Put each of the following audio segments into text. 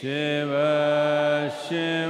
Shiva, Shiva.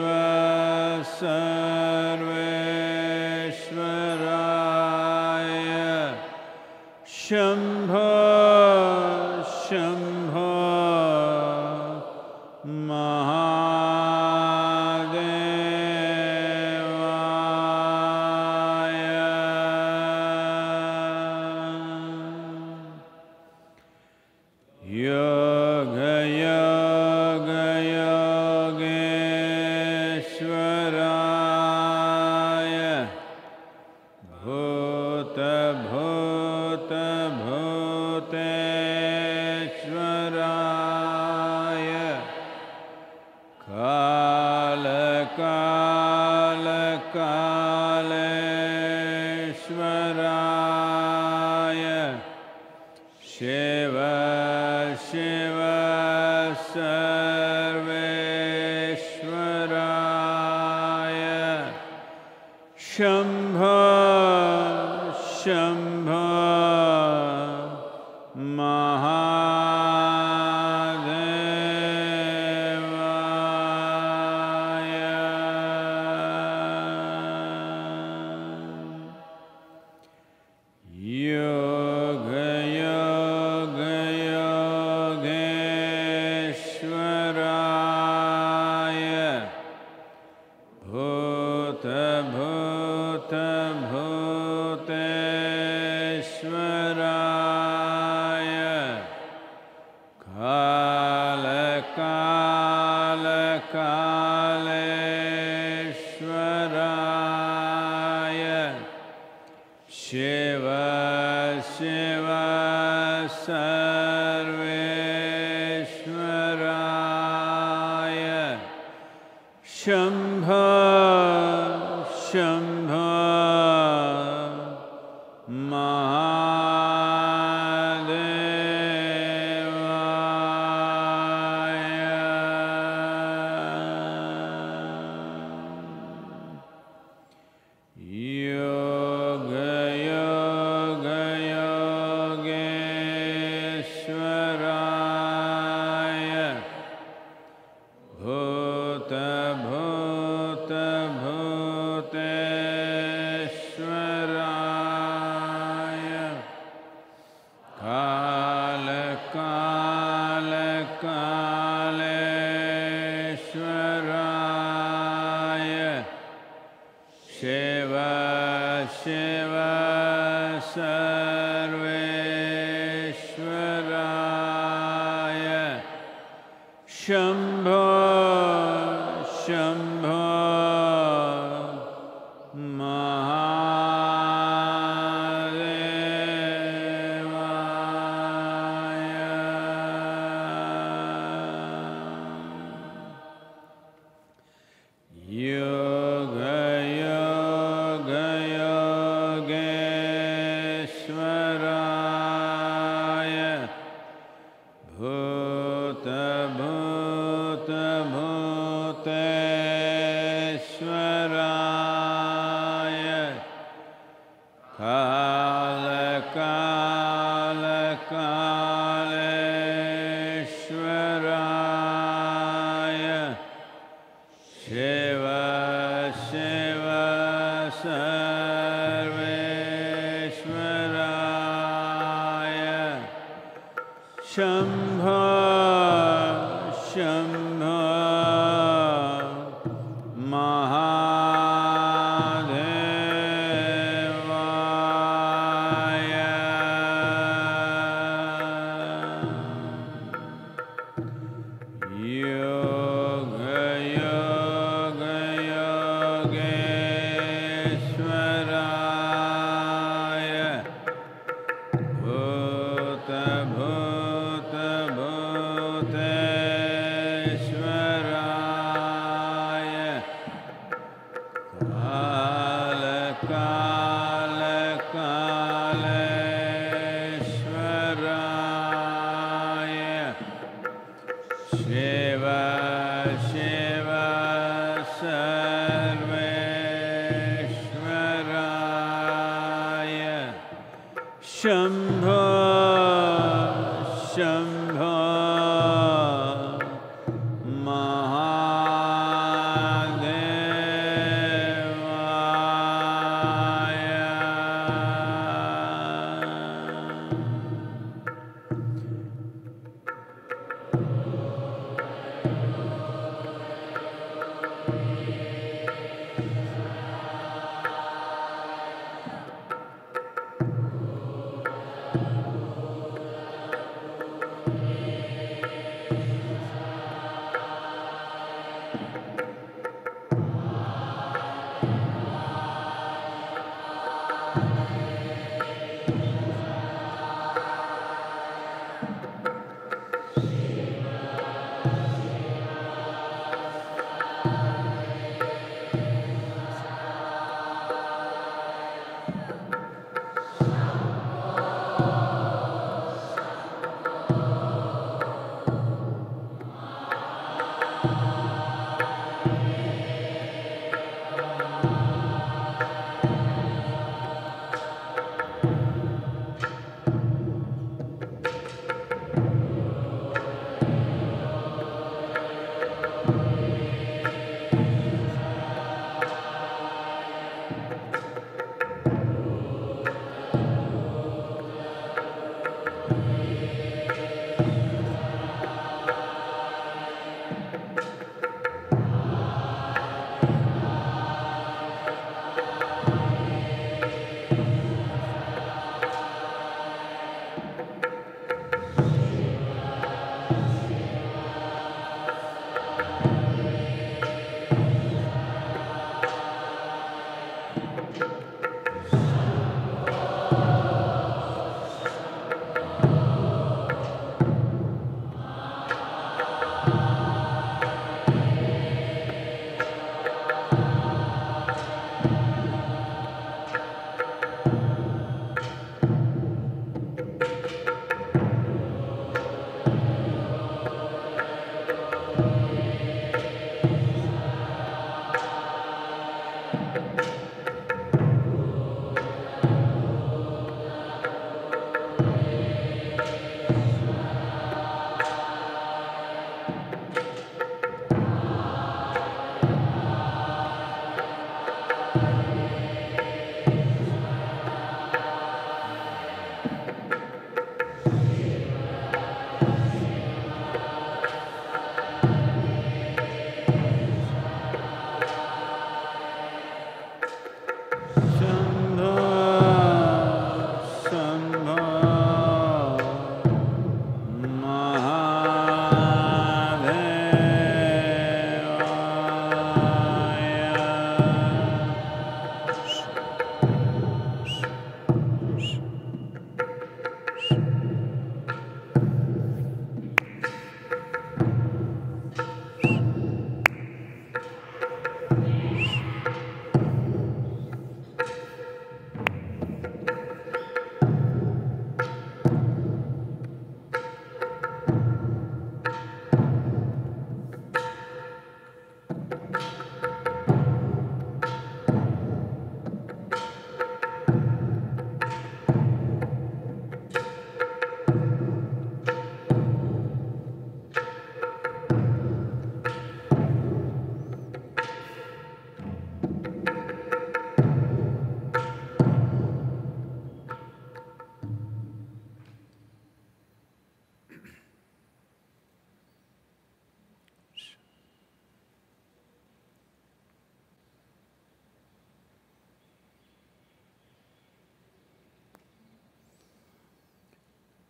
Yeah.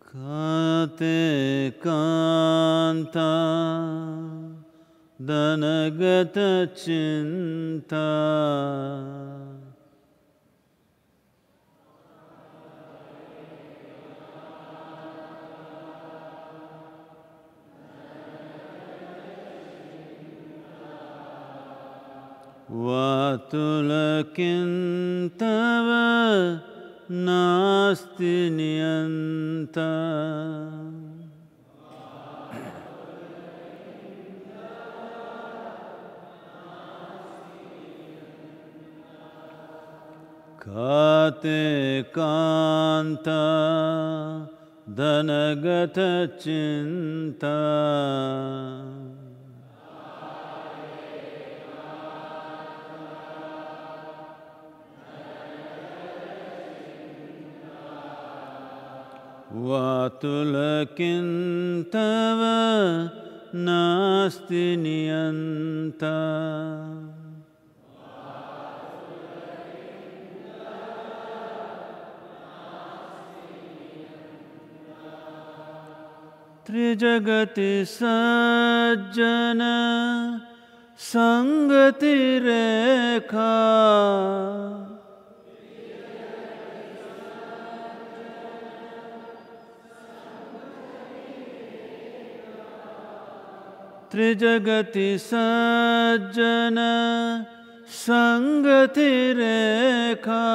Kate kanta dhanagata chinta वातुलकिन्तव नास्ति नियन्ता काते धनगत चिंता वातुल तव नास्ति नियन्त त्रिजगति सज्जन रेखा त्रिजगति सज्जन संगति रेखा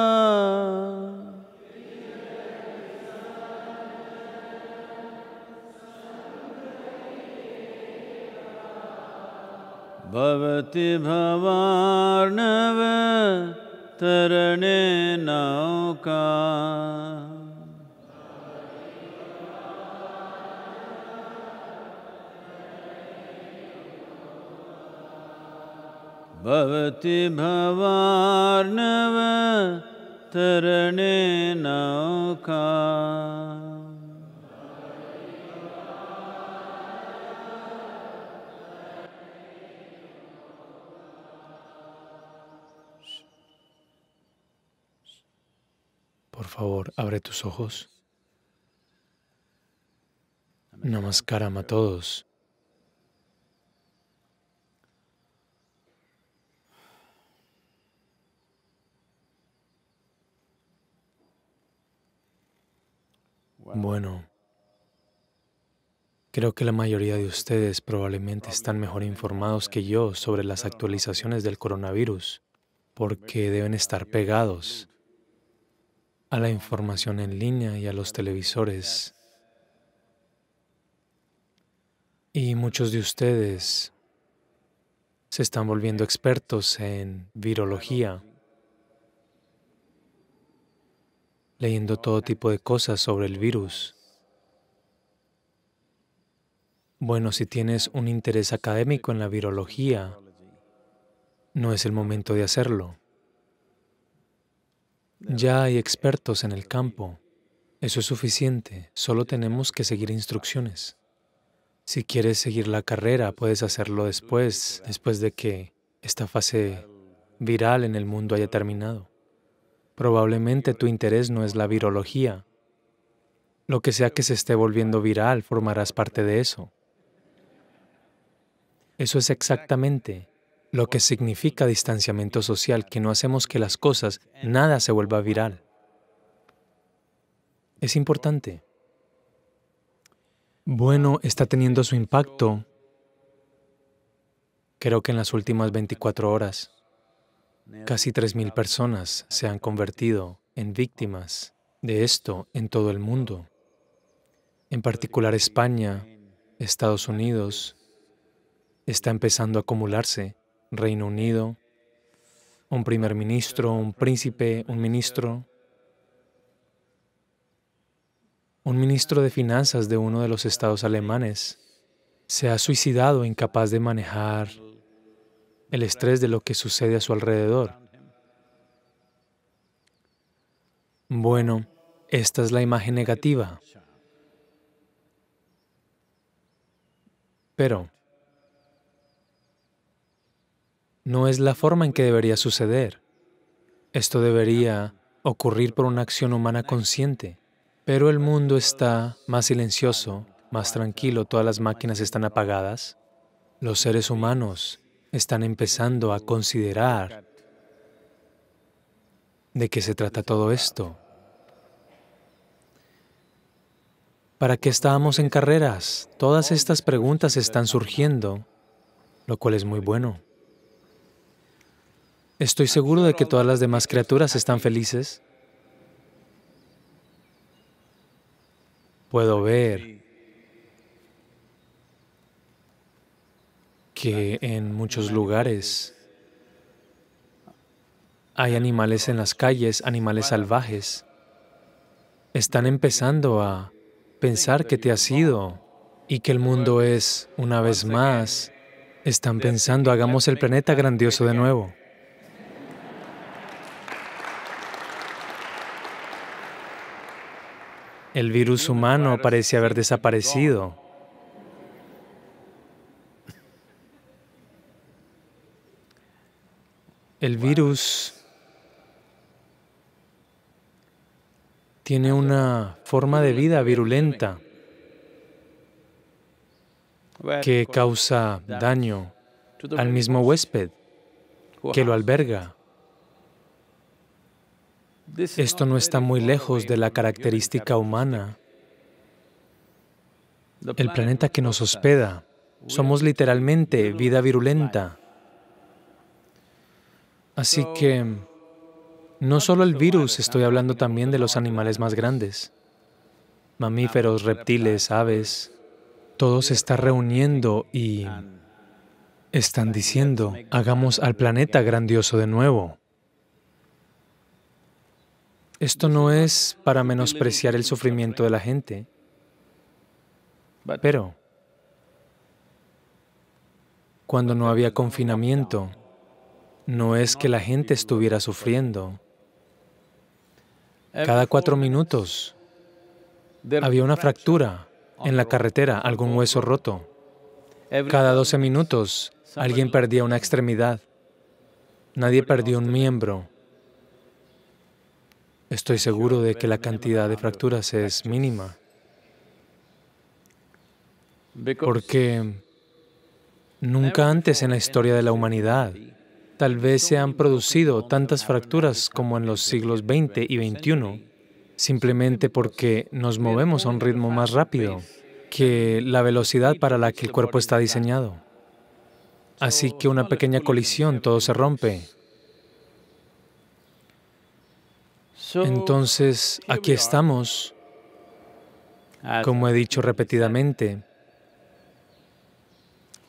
भवति भवार्णव तरणे नौका Bhavati Bhavarnava Tarane Naoka. Por favor, abre tus ojos. Namaskaram a todos. Bueno, creo que la mayoría de ustedes probablemente están mejor informados que yo sobre las actualizaciones del coronavirus, porque deben estar pegados a la información en línea y a los televisores. Y muchos de ustedes se están volviendo expertos en virología leyendo todo tipo de cosas sobre el virus. Bueno, si tienes un interés académico en la virología, no es el momento de hacerlo. Ya hay expertos en el campo. Eso es suficiente. Solo tenemos que seguir instrucciones. Si quieres seguir la carrera, puedes hacerlo después, después de que esta fase viral en el mundo haya terminado. Probablemente tu interés no es la virología. Lo que sea que se esté volviendo viral, formarás parte de eso. Eso es exactamente lo que significa distanciamiento social, que no hacemos que las cosas, nada se vuelva viral. Es importante. Bueno, está teniendo su impacto, creo que en las últimas 24 horas. Casi 3.000 personas se han convertido en víctimas de esto en todo el mundo, en particular España, Estados Unidos, está empezando a acumularse, Reino Unido, un primer ministro, un príncipe, un ministro, un ministro de finanzas de uno de los estados alemanes, se ha suicidado incapaz de manejar el estrés de lo que sucede a su alrededor. Bueno, esta es la imagen negativa. Pero no es la forma en que debería suceder. Esto debería ocurrir por una acción humana consciente. Pero el mundo está más silencioso, más tranquilo, todas las máquinas están apagadas. Los seres humanos están empezando a considerar de qué se trata todo esto. ¿Para qué estábamos en carreras? Todas estas preguntas están surgiendo, lo cual es muy bueno. Estoy seguro de que todas las demás criaturas están felices. Puedo ver que en muchos lugares hay animales en las calles, animales salvajes. Están empezando a pensar que te has ido y que el mundo es, una vez más, están pensando, hagamos el planeta grandioso de nuevo. El virus humano parece haber desaparecido. El virus tiene una forma de vida ¿eh? virulenta que causa daño al mismo huésped que lo alberga. Esto no está muy lejos de la característica humana. El planeta que nos hospeda, somos literalmente vida virulenta. Así que, no solo el virus, estoy hablando también de los animales más grandes. Mamíferos, reptiles, aves, todo se está reuniendo y están diciendo, hagamos al planeta grandioso de nuevo. Esto no es para menospreciar el sufrimiento de la gente, pero cuando no había confinamiento, no es que la gente estuviera sufriendo. Cada cuatro minutos había una fractura en la carretera, algún hueso roto. Cada doce minutos alguien perdía una extremidad. Nadie perdió un miembro. Estoy seguro de que la cantidad de fracturas es mínima. Porque nunca antes en la historia de la humanidad Tal vez se han producido tantas fracturas como en los siglos XX y XXI, simplemente porque nos movemos a un ritmo más rápido que la velocidad para la que el cuerpo está diseñado. Así que una pequeña colisión, todo se rompe. Entonces, aquí estamos, como he dicho repetidamente,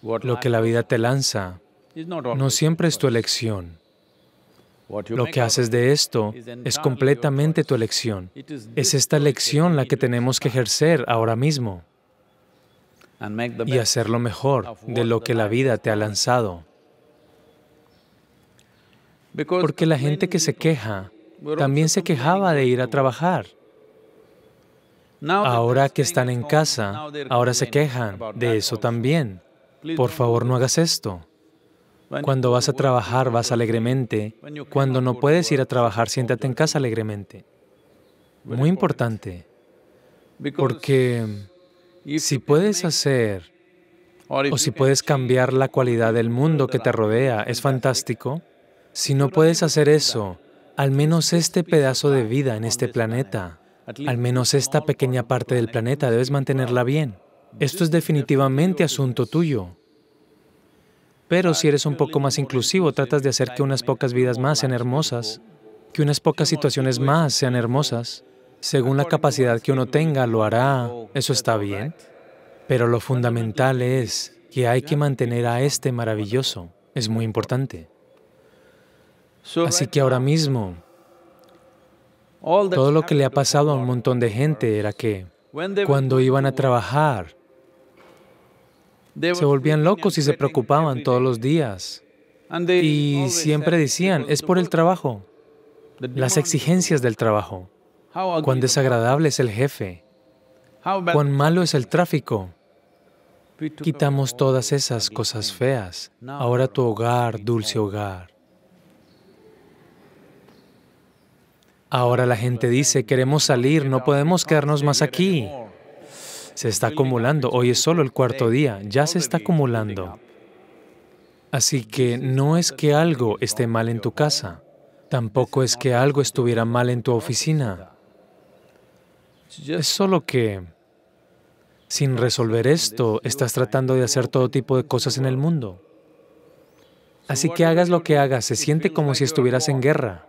lo que la vida te lanza no siempre es tu elección. Lo que haces de esto es completamente tu elección. Es esta elección la que tenemos que ejercer ahora mismo y hacer lo mejor de lo que la vida te ha lanzado. Porque la gente que se queja también se quejaba de ir a trabajar. Ahora que están en casa, ahora se quejan de eso también. Por favor, no hagas esto. Cuando vas a trabajar, vas alegremente. Cuando no puedes ir a trabajar, siéntate en casa alegremente. Muy importante, porque si puedes hacer o si puedes cambiar la cualidad del mundo que te rodea, es fantástico. Si no puedes hacer eso, al menos este pedazo de vida en este planeta, al menos esta pequeña parte del planeta, debes mantenerla bien. Esto es definitivamente asunto tuyo. Pero si eres un poco más inclusivo, tratas de hacer que unas pocas vidas más sean hermosas, que unas pocas situaciones más sean hermosas. Según la capacidad que uno tenga, lo hará. Eso está bien. Pero lo fundamental es que hay que mantener a este maravilloso. Es muy importante. Así que ahora mismo, todo lo que le ha pasado a un montón de gente era que cuando iban a trabajar, se volvían locos y se preocupaban todos los días. Y siempre decían, es por el trabajo, las exigencias del trabajo, cuán desagradable es el jefe, cuán malo es el tráfico. Quitamos todas esas cosas feas. Ahora tu hogar, dulce hogar. Ahora la gente dice, queremos salir, no podemos quedarnos más aquí. Se está acumulando. Hoy es solo el cuarto día. Ya se está acumulando. Así que no es que algo esté mal en tu casa. Tampoco es que algo estuviera mal en tu oficina. Es solo que sin resolver esto, estás tratando de hacer todo tipo de cosas en el mundo. Así que hagas lo que hagas, se siente como si estuvieras en guerra.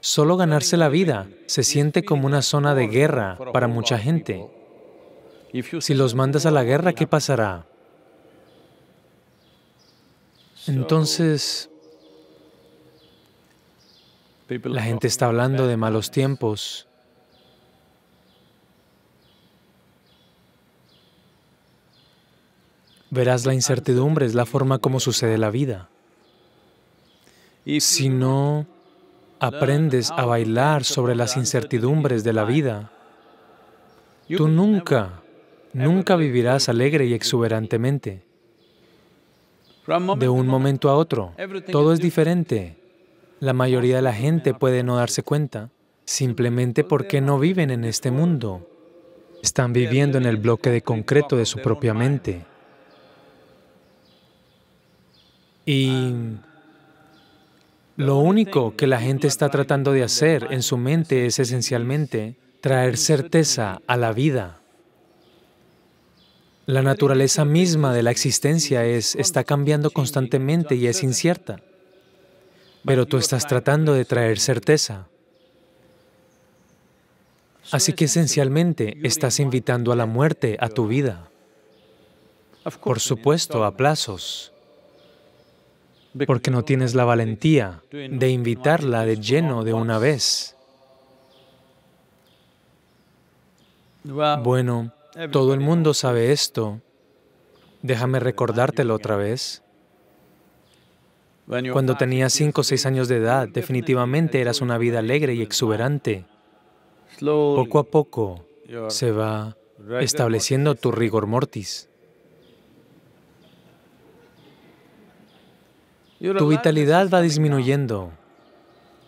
Solo ganarse la vida se siente como una zona de guerra para mucha gente. Si los mandas a la guerra, ¿qué pasará? Entonces, la gente está hablando de malos tiempos. Verás, la incertidumbre es la forma como sucede la vida. Si no aprendes a bailar sobre las incertidumbres de la vida. Tú nunca, nunca vivirás alegre y exuberantemente. De un momento a otro, todo es diferente. La mayoría de la gente puede no darse cuenta simplemente porque no viven en este mundo. Están viviendo en el bloque de concreto de su propia mente. Y lo único que la gente está tratando de hacer en su mente es esencialmente traer certeza a la vida. La naturaleza misma de la existencia es, está cambiando constantemente y es incierta. Pero tú estás tratando de traer certeza. Así que esencialmente estás invitando a la muerte a tu vida. Por supuesto, a plazos porque no tienes la valentía de invitarla de lleno de una vez. Bueno, todo el mundo sabe esto. Déjame recordártelo otra vez. Cuando tenías cinco o seis años de edad, definitivamente eras una vida alegre y exuberante. Poco a poco se va estableciendo tu rigor mortis. tu vitalidad va disminuyendo.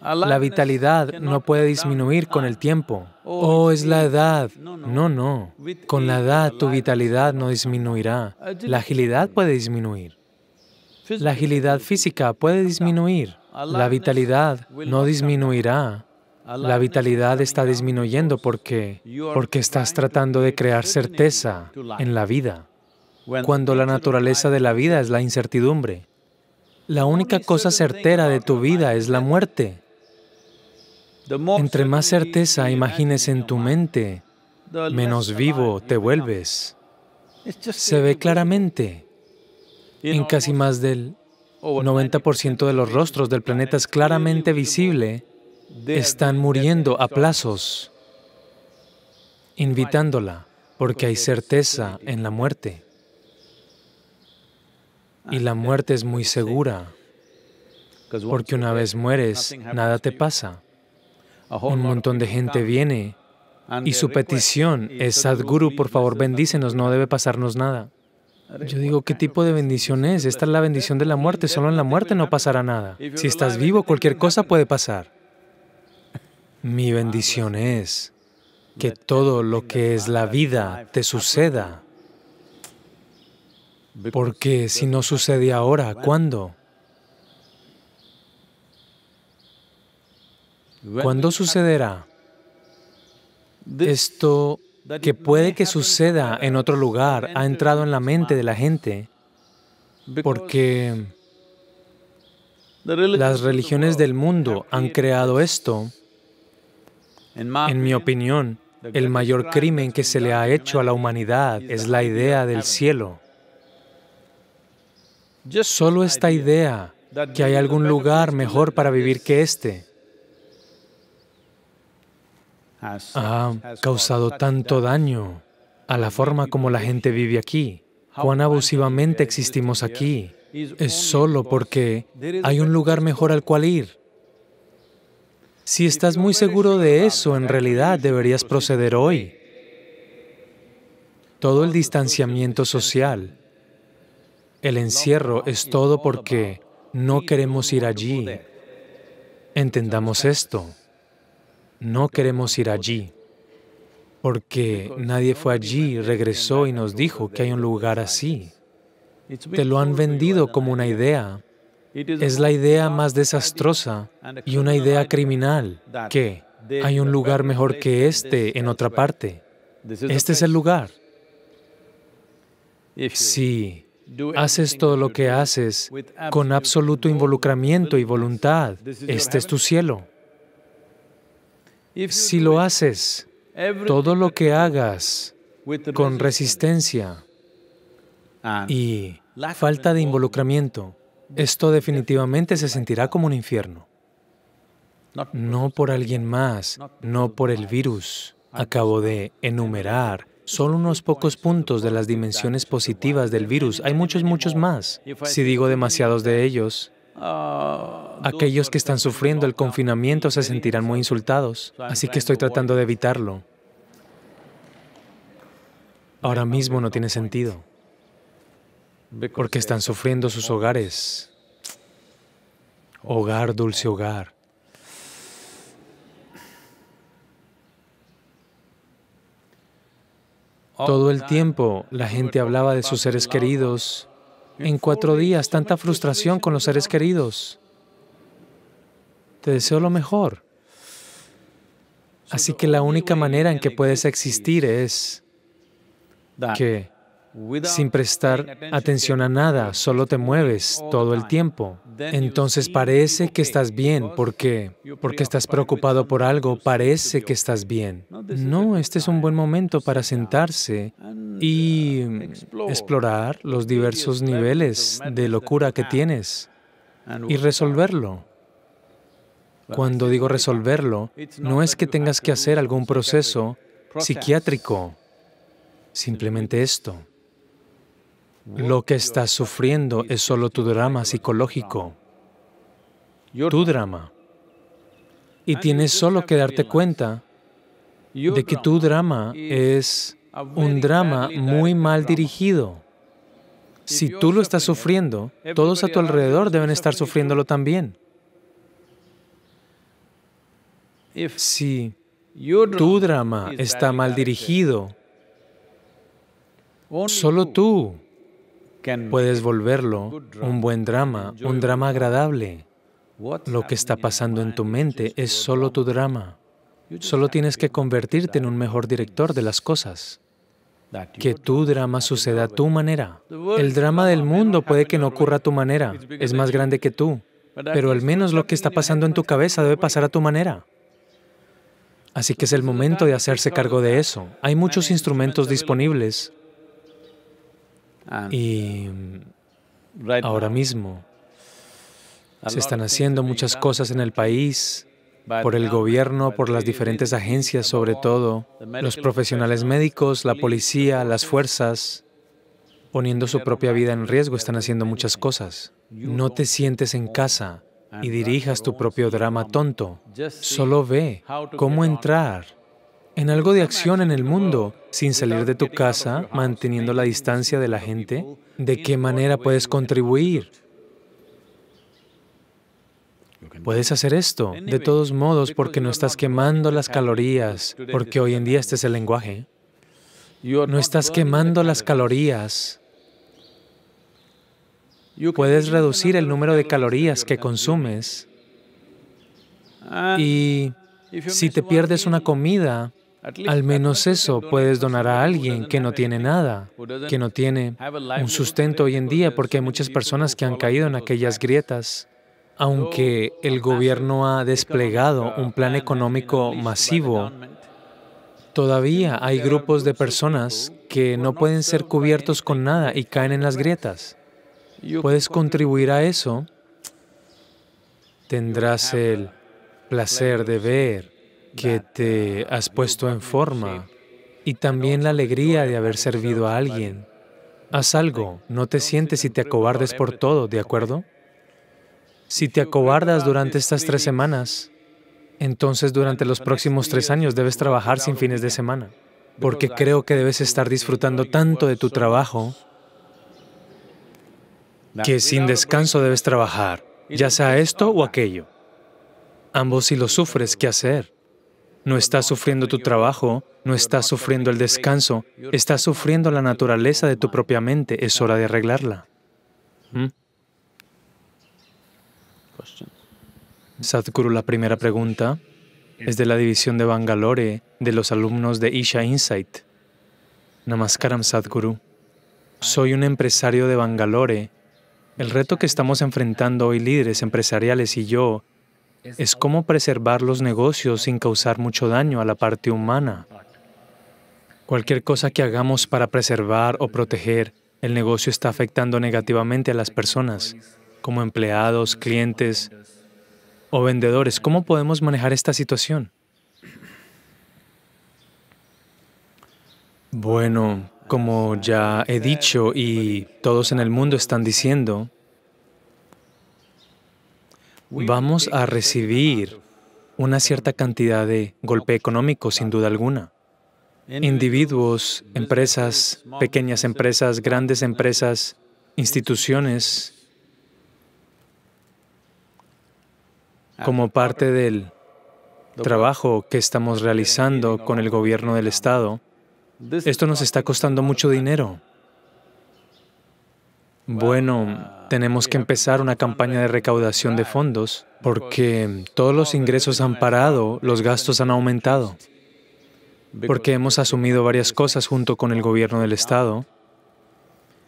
La vitalidad no puede disminuir con el tiempo. Oh, es la edad. No, no. Con la edad tu vitalidad no disminuirá. La agilidad puede disminuir. La agilidad física puede disminuir. La vitalidad no disminuirá. La vitalidad está disminuyendo porque, porque estás tratando de crear certeza en la vida, cuando la naturaleza de la vida es la incertidumbre. La única cosa certera de tu vida es la muerte. Entre más certeza imagines en tu mente, menos vivo te vuelves. Se ve claramente en casi más del 90% de los rostros del planeta es claramente visible, están muriendo a plazos, invitándola, porque hay certeza en la muerte y la ah, muerte es muy segura, porque una vez mueres, nada te pasa. Un montón de gente viene y su petición es, Sadguru, por favor bendícenos, no debe pasarnos nada. Yo digo, ¿qué tipo de bendición es? Esta es la bendición de la muerte, solo en la muerte no pasará nada. Si estás vivo, cualquier cosa puede pasar. Mi ah, bendición pues, es que todo lo que es la vida te suceda porque si no sucede ahora, ¿cuándo? ¿Cuándo sucederá? Esto que puede que suceda en otro lugar ha entrado en la mente de la gente porque las religiones del mundo han creado esto. En mi opinión, el mayor crimen que se le ha hecho a la humanidad es la idea del cielo. Solo esta idea que hay algún lugar mejor para vivir que este ha causado tanto daño a la forma como la gente vive aquí, cuán abusivamente existimos aquí, es solo porque hay un lugar mejor al cual ir. Si estás muy seguro de eso, en realidad deberías proceder hoy. Todo el distanciamiento social el encierro es todo porque no queremos ir allí. Entendamos esto. No queremos ir allí. Porque nadie fue allí, regresó y nos dijo que hay un lugar así. Te lo han vendido como una idea. Es la idea más desastrosa y una idea criminal que hay un lugar mejor que este en otra parte. Este es el lugar. Si Haces todo lo que haces con absoluto involucramiento y voluntad. Este es tu cielo. Si lo haces, todo lo que hagas con resistencia y falta de involucramiento, esto definitivamente se sentirá como un infierno. No por alguien más, no por el virus. Acabo de enumerar son unos pocos puntos de las dimensiones positivas del virus. Hay muchos, muchos más. Si digo demasiados de ellos, aquellos que están sufriendo el confinamiento se sentirán muy insultados. Así que estoy tratando de evitarlo. Ahora mismo no tiene sentido, porque están sufriendo sus hogares. Hogar, dulce hogar. Oh, Todo el tiempo la gente hablaba de sus seres queridos. En cuatro días, tanta frustración con los seres queridos. Te deseo lo mejor. Así que la única manera en que puedes existir es que sin prestar atención a nada, solo te mueves todo el tiempo. Entonces parece que estás bien. ¿Por qué? Porque estás preocupado por algo, parece que estás bien. No, este es un buen momento para sentarse y explorar los diversos niveles de locura que tienes y resolverlo. Cuando digo resolverlo, no es que tengas que hacer algún proceso psiquiátrico, simplemente esto. Lo que estás sufriendo es solo tu drama psicológico, tu drama. Y tienes solo que darte cuenta de que tu drama es un drama muy mal dirigido. Si tú lo estás sufriendo, todos a tu alrededor deben estar sufriéndolo también. Si tu drama está mal dirigido, solo tú puedes volverlo un buen drama, un drama agradable. Lo que está pasando en tu mente es solo tu drama. Solo tienes que convertirte en un mejor director de las cosas. Que tu drama suceda a tu manera. El drama del mundo puede que no ocurra a tu manera, es más grande que tú, pero al menos lo que está pasando en tu cabeza debe pasar a tu manera. Así que es el momento de hacerse cargo de eso. Hay muchos instrumentos disponibles Ah, y ahora mismo se están haciendo muchas cosas en el país, por el gobierno, por las diferentes agencias sobre todo, los profesionales médicos, la policía, las fuerzas, poniendo su propia vida en riesgo, están haciendo muchas cosas. No te sientes en casa y dirijas tu propio drama tonto. Solo ve cómo entrar en algo de acción en el mundo, sin salir de tu casa, manteniendo la distancia de la gente? ¿De qué manera puedes contribuir? Puedes hacer esto, de todos modos, porque no estás quemando las calorías, porque hoy en día este es el lenguaje. No estás quemando las calorías. Puedes reducir el número de calorías que consumes. Y si te pierdes una comida, al menos eso puedes donar a alguien que no tiene nada, que no tiene un sustento hoy en día, porque hay muchas personas que han caído en aquellas grietas. Aunque el gobierno ha desplegado un plan económico masivo, todavía hay grupos de personas que no pueden ser cubiertos con nada y caen en las grietas. Puedes contribuir a eso, tendrás el placer de ver que te has puesto en forma y también la alegría de haber servido a alguien. Haz algo, no te sientes y te acobardes por todo, ¿de acuerdo? Si te acobardas durante estas tres semanas, entonces durante los próximos tres años debes trabajar sin fines de semana, porque creo que debes estar disfrutando tanto de tu trabajo que sin descanso debes trabajar, ya sea esto o aquello. Ambos si lo sufres, ¿qué hacer? No estás sufriendo tu trabajo, no estás sufriendo el descanso, estás sufriendo la naturaleza de tu propia mente. Es hora de arreglarla. Hmm. Sadhguru, la primera pregunta es de la división de Bangalore de los alumnos de Isha Insight. Namaskaram Sadhguru. Soy un empresario de Bangalore. El reto que estamos enfrentando hoy líderes empresariales y yo es cómo preservar los negocios sin causar mucho daño a la parte humana. Cualquier cosa que hagamos para preservar o proteger el negocio está afectando negativamente a las personas, como empleados, clientes o vendedores. ¿Cómo podemos manejar esta situación? Bueno, como ya he dicho y todos en el mundo están diciendo, vamos a recibir una cierta cantidad de golpe económico, sin duda alguna. Individuos, empresas, pequeñas empresas, grandes empresas, instituciones, como parte del trabajo que estamos realizando con el gobierno del Estado, esto nos está costando mucho dinero. Bueno, tenemos que empezar una campaña de eh, recaudación de fondos porque todos los ingresos han parado, los gastos han aumentado, porque hemos asumido varias cosas junto con el gobierno del Estado.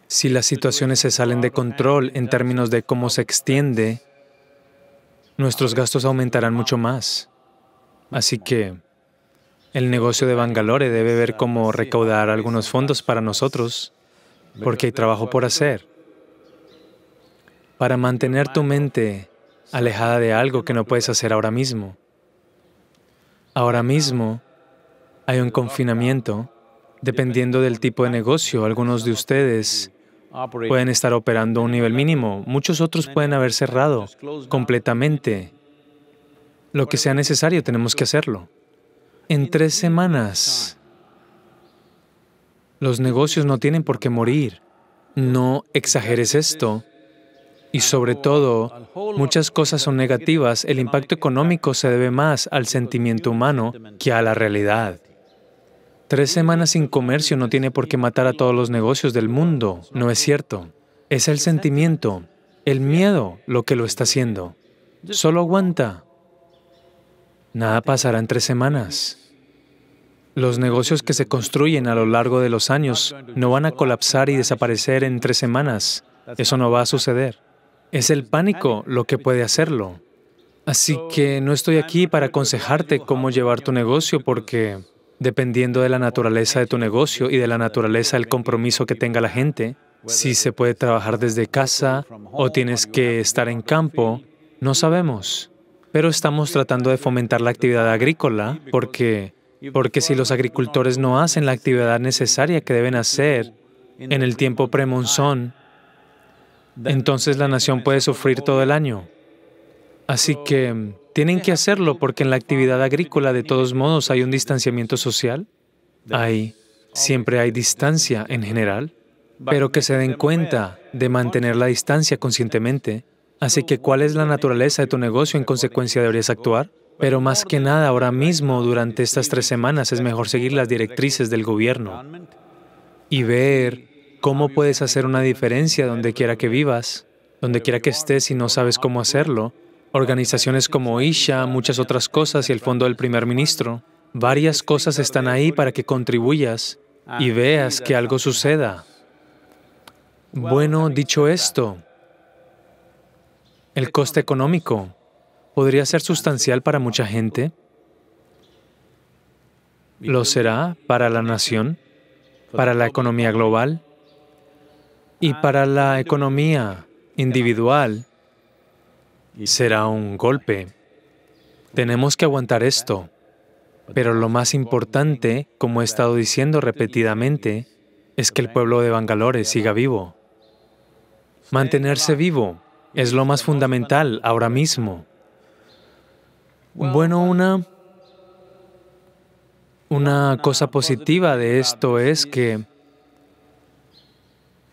Si las situaciones se pues, salen de control en términos de cómo se extiende, nuestros gastos aumentarán mucho más. Así que el negocio de Bangalore debe ver cómo recaudar algunos fondos para nosotros, porque hay trabajo por hacer para mantener tu mente alejada de algo que no puedes hacer ahora mismo. Ahora mismo hay un confinamiento, dependiendo del tipo de negocio. Algunos de ustedes pueden estar operando a un nivel mínimo, muchos otros pueden haber cerrado completamente. Lo que sea necesario tenemos que hacerlo. En tres semanas, los negocios no tienen por qué morir. No exageres esto. Y sobre todo, muchas cosas son negativas. El impacto económico se debe más al sentimiento humano que a la realidad. Tres semanas sin comercio no tiene por qué matar a todos los negocios del mundo, ¿no es cierto? Es el sentimiento, el miedo lo que lo está haciendo. Solo aguanta. Nada pasará en tres semanas. Los negocios que se construyen a lo largo de los años no van a colapsar y desaparecer en tres semanas. Eso no va a suceder. Es el pánico lo que puede hacerlo. Así que no estoy aquí para aconsejarte cómo llevar tu negocio porque dependiendo de la naturaleza de tu negocio y de la naturaleza del compromiso que tenga la gente, si se puede trabajar desde casa o tienes que estar en campo, no sabemos. Pero estamos tratando de fomentar la actividad agrícola porque, porque si los agricultores no hacen la actividad necesaria que deben hacer en el tiempo premonzón, entonces la nación puede sufrir todo el año. Así que mm, tienen que hacerlo porque en la actividad agrícola de todos modos hay un distanciamiento social, hay, siempre hay distancia en general, pero que se den cuenta de mantener la distancia conscientemente. Así que, ¿cuál es la naturaleza de tu negocio? En consecuencia, deberías actuar. Pero más que nada, ahora mismo, durante estas tres semanas, es mejor seguir las directrices del gobierno y ver ¿Cómo puedes hacer una diferencia donde quiera que vivas, donde quiera que estés y no sabes cómo hacerlo? Organizaciones como ISHA, muchas otras cosas y el Fondo del Primer Ministro. Varias cosas están ahí para que contribuyas y veas que algo suceda. Bueno, dicho esto, el coste económico podría ser sustancial para mucha gente. ¿Lo será para la nación? ¿Para la economía global? y ah, para la economía individual será un golpe. Tenemos que aguantar esto. Pero lo más importante, como he estado diciendo repetidamente, es que el pueblo de Bangalore siga vivo. Mantenerse vivo es lo más fundamental ahora mismo. Bueno, una, una cosa positiva de esto es que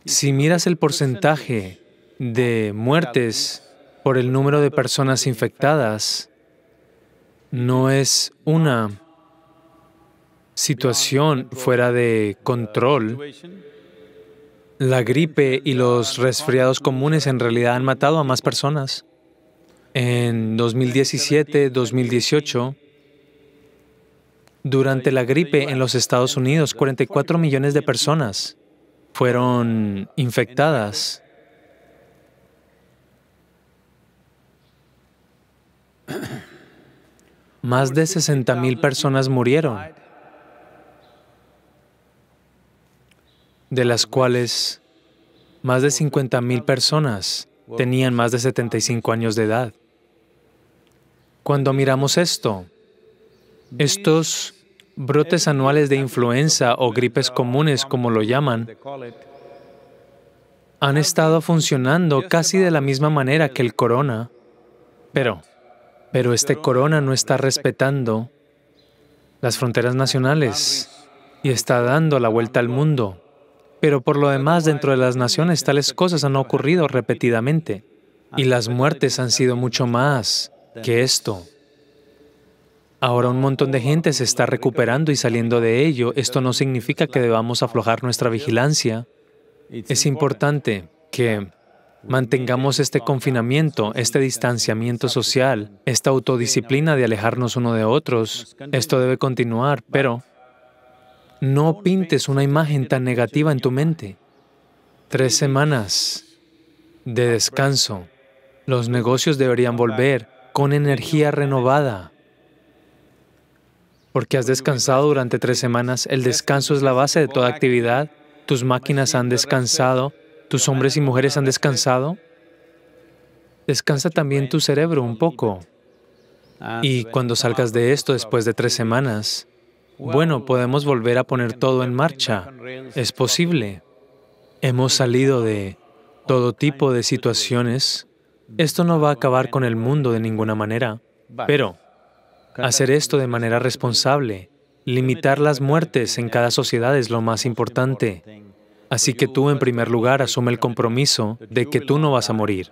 si miras el porcentaje de muertes por el número de personas infectadas, no es una situación fuera de control. La gripe y los resfriados comunes en realidad han matado a más personas. En 2017, 2018, durante la gripe en los Estados Unidos, 44 millones de personas fueron infectadas. Más de 60.000 personas murieron, de las cuales más de 50.000 personas tenían más de 75 años de edad. Cuando miramos esto, estos brotes anuales de influenza o gripes comunes, como lo llaman, han estado funcionando casi de la misma manera que el corona. Pero, pero este corona no está respetando las fronteras nacionales y está dando la vuelta al mundo. Pero por lo demás, dentro de las naciones, tales cosas han ocurrido repetidamente y las muertes han sido mucho más que esto. Ahora un montón de gente se está recuperando y saliendo de ello. Esto no significa que debamos aflojar nuestra vigilancia. Es importante que mantengamos este confinamiento, este distanciamiento social, esta autodisciplina de alejarnos uno de otros. Esto debe continuar, pero no pintes una imagen tan negativa en tu mente. Tres semanas de descanso. Los negocios deberían volver con energía renovada porque has descansado durante tres semanas. El descanso es la base de toda actividad. Tus máquinas han descansado. Tus hombres y mujeres han descansado. Descansa también tu cerebro un poco. Y cuando salgas de esto después de tres semanas, bueno, podemos volver a poner todo en marcha. Es posible. Hemos salido de todo tipo de situaciones. Esto no va a acabar con el mundo de ninguna manera. Pero Hacer esto de manera responsable, limitar las muertes en cada sociedad es lo más importante. Así que tú, en primer lugar, asume el compromiso de que tú no vas a morir.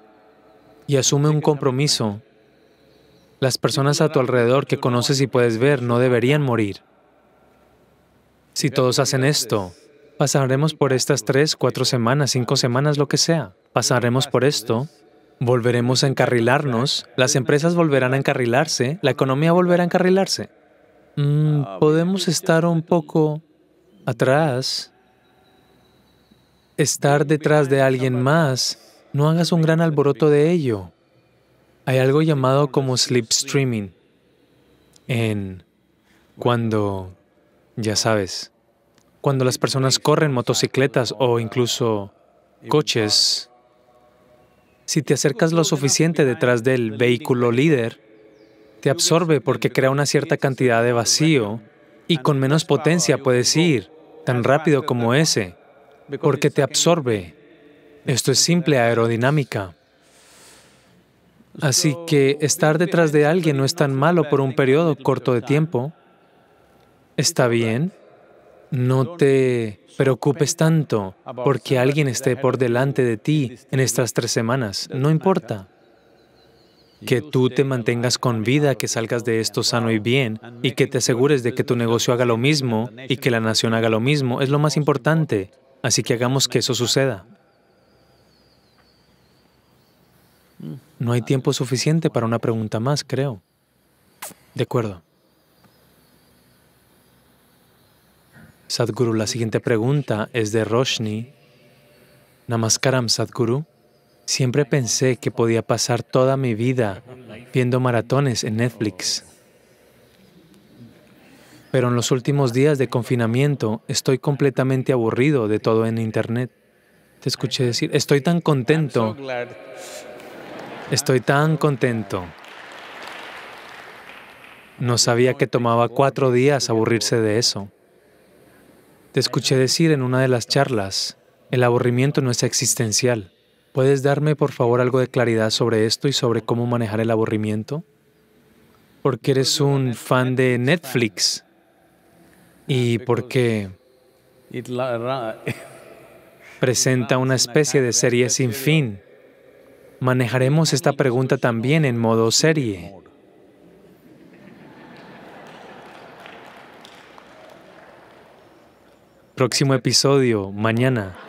Y asume un compromiso. Las personas a tu alrededor que conoces y puedes ver no deberían morir. Si todos hacen esto, pasaremos por estas tres, cuatro semanas, cinco semanas, lo que sea. Pasaremos por esto Volveremos a encarrilarnos, las empresas volverán a encarrilarse, la economía volverá a encarrilarse. Mm, podemos estar un poco atrás, estar detrás de alguien más. No hagas un gran alboroto de ello. Hay algo llamado como sleep streaming, en cuando, ya sabes, cuando las personas corren motocicletas o incluso coches si te acercas lo suficiente detrás del vehículo líder, te absorbe porque crea una cierta cantidad de vacío y con menos potencia puedes ir tan rápido como ese, porque te absorbe. Esto es simple aerodinámica. Así que estar detrás de alguien no es tan malo por un periodo corto de tiempo. Está bien, no te preocupes tanto porque alguien esté por delante de ti en estas tres semanas. No importa. Que tú te mantengas con vida, que salgas de esto sano y bien, y que te asegures de que tu negocio haga lo mismo y que la nación haga lo mismo, es lo más importante. Así que hagamos que eso suceda. No hay tiempo suficiente para una pregunta más, creo. De acuerdo. Sadhguru, la siguiente pregunta es de Roshni. Namaskaram, Sadhguru. Siempre pensé que podía pasar toda mi vida viendo maratones en Netflix. Pero en los últimos días de confinamiento estoy completamente aburrido de todo en Internet. Te escuché decir, estoy tan contento. Estoy tan contento. No sabía que tomaba cuatro días aburrirse de eso. Te escuché decir en una de las charlas, el aburrimiento no es existencial. ¿Puedes darme por favor algo de claridad sobre esto y sobre cómo manejar el aburrimiento? Porque eres un fan de Netflix y porque presenta una especie de serie sin fin. Manejaremos esta pregunta también en modo serie. Próximo episodio, mañana.